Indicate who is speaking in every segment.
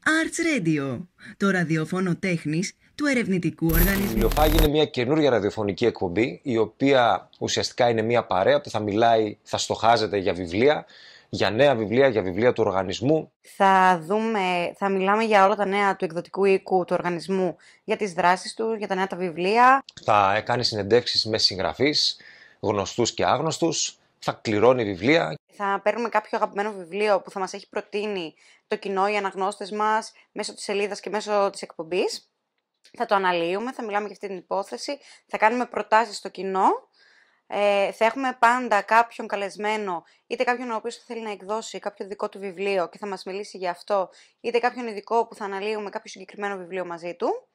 Speaker 1: Arts Radio, το ραδιοφόνο τέχνης του ερευνητικού οργανισμού.
Speaker 2: Η Λιοφάγη είναι μια καινούργια ραδιοφωνική εκπομπή, η οποία ουσιαστικά είναι μια παρέα που θα μιλάει, θα στοχάζεται για βιβλία, για νέα βιβλία, για βιβλία του οργανισμού.
Speaker 1: Θα, δούμε, θα μιλάμε για όλα τα νέα του εκδοτικού οίκου του οργανισμού, για τις δράσεις του, για τα νέα τα βιβλία.
Speaker 2: Θα κάνει συνεντεύξεις με συγγραφείς, γνωστούς και άγνωστους, θα κληρώνει βιβλία
Speaker 1: θα παίρνουμε κάποιο αγαπημένο βιβλίο που θα μας έχει προτείνει το κοινό, οι αναγνώστες μας, μέσω της σελίδας και μέσω της εκπομπής. Θα το αναλύουμε, θα μιλάμε για αυτή την υπόθεση, θα κάνουμε προτάσεις στο κοινό. Ε, θα έχουμε πάντα κάποιον καλεσμένο, είτε κάποιον ο οποίος θέλει να εκδώσει κάποιο δικό του βιβλίο και θα μας μιλήσει για αυτό, είτε κάποιον ειδικό που θα αναλύουμε κάποιο συγκεκριμένο βιβλίο μαζί του.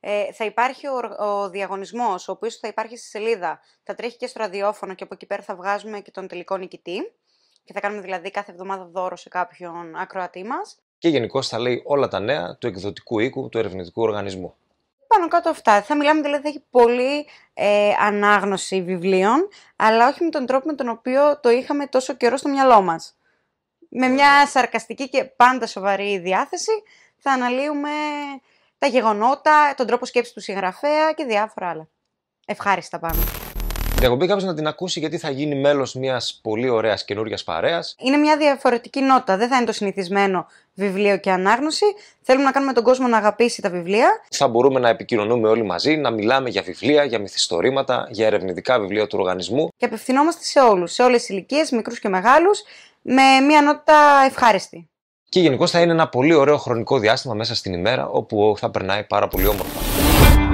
Speaker 1: Ε, θα υπάρχει ο, ο διαγωνισμός, ο οποίος θα υπάρχει στη σελίδα, θα τρέχει και στο ραδιόφωνο και από εκεί πέρα θα βγάζουμε και τον τελικό νικητή και θα κάνουμε δηλαδή κάθε εβδομάδα δώρο σε κάποιον ακροατή μας.
Speaker 2: Και γενικώ θα λέει όλα τα νέα του εκδοτικού οίκου του ερευνητικού οργανισμού.
Speaker 1: Πάνω κάτω αυτά. Θα μιλάμε δηλαδή, θα έχει πολύ ε, ανάγνωση βιβλίων, αλλά όχι με τον τρόπο με τον οποίο το είχαμε τόσο καιρό στο μυαλό μας. Με μια σαρκαστική και πάντα σοβαρή διάθεση θα αναλύουμε τα γεγονότα, τον τρόπο σκέψης του συγγραφέα και διάφορα άλλα. Ευχάριστα πάμε
Speaker 2: διακοπή κάποιος να την ακούσει γιατί θα γίνει μέλος μιας πολύ ωραίας καινούργια παρέας.
Speaker 1: Είναι μια διαφορετική νότα. Δεν θα είναι το συνηθισμένο βιβλίο και ανάγνωση. Θέλουμε να κάνουμε τον κόσμο να αγαπήσει τα βιβλία.
Speaker 2: Θα μπορούμε να επικοινωνούμε όλοι μαζί, να μιλάμε για βιβλία, για μυθιστορήματα, για ερευνητικά βιβλία του οργανισμού.
Speaker 1: Και απευθυνόμαστε σε όλους, σε όλες τις ηλικίες, μικρούς και μεγάλους, με μια νότα ευχάριστη.
Speaker 2: Και γενικώς θα είναι ένα πολύ ωραίο χρονικό διάστημα μέσα στην ημέρα όπου θα περνάει πάρα πολύ όμορφα.